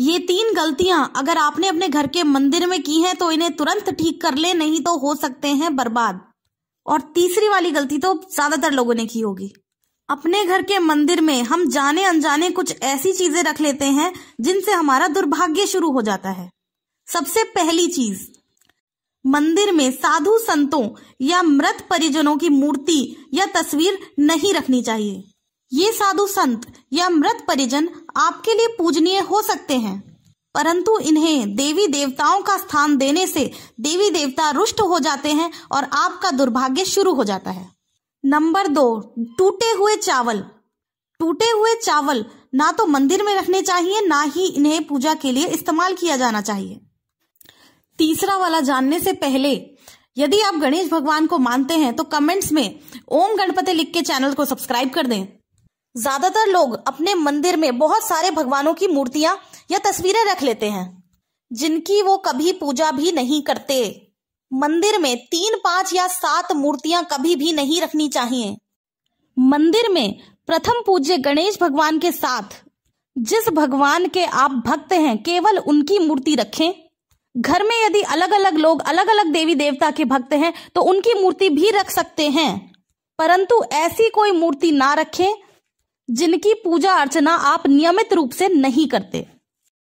ये तीन गलतियां अगर आपने अपने घर के मंदिर में की हैं तो इन्हें तुरंत ठीक कर ले नहीं तो हो सकते हैं बर्बाद और तीसरी वाली गलती तो ज्यादातर लोगों ने की होगी अपने घर के मंदिर में हम जाने अनजाने कुछ ऐसी चीजें रख लेते हैं जिनसे हमारा दुर्भाग्य शुरू हो जाता है सबसे पहली चीज मंदिर में साधु संतों या मृत परिजनों की मूर्ति या तस्वीर नहीं रखनी चाहिए ये साधु संत या मृत परिजन आपके लिए पूजनीय हो सकते हैं परंतु इन्हें देवी देवताओं का स्थान देने से देवी देवता रुष्ट हो जाते हैं और आपका दुर्भाग्य शुरू हो जाता है नंबर दो टूटे हुए चावल टूटे हुए चावल ना तो मंदिर में रखने चाहिए ना ही इन्हें पूजा के लिए इस्तेमाल किया जाना चाहिए तीसरा वाला जानने से पहले यदि आप गणेश भगवान को मानते हैं तो कमेंट्स में ओम गणपति लिख के चैनल को सब्सक्राइब कर दें ज्यादातर लोग अपने मंदिर में बहुत सारे भगवानों की मूर्तियां या तस्वीरें रख लेते हैं जिनकी वो कभी पूजा भी नहीं करते मंदिर में तीन पांच या सात मूर्तियां कभी भी नहीं रखनी चाहिए मंदिर में प्रथम पूज्य गणेश भगवान के साथ जिस भगवान के आप भक्त हैं केवल उनकी मूर्ति रखें घर में यदि अलग अलग लोग अलग अलग देवी देवता के भक्त हैं तो उनकी मूर्ति भी रख सकते हैं परंतु ऐसी कोई मूर्ति ना रखें जिनकी पूजा अर्चना आप नियमित रूप से नहीं करते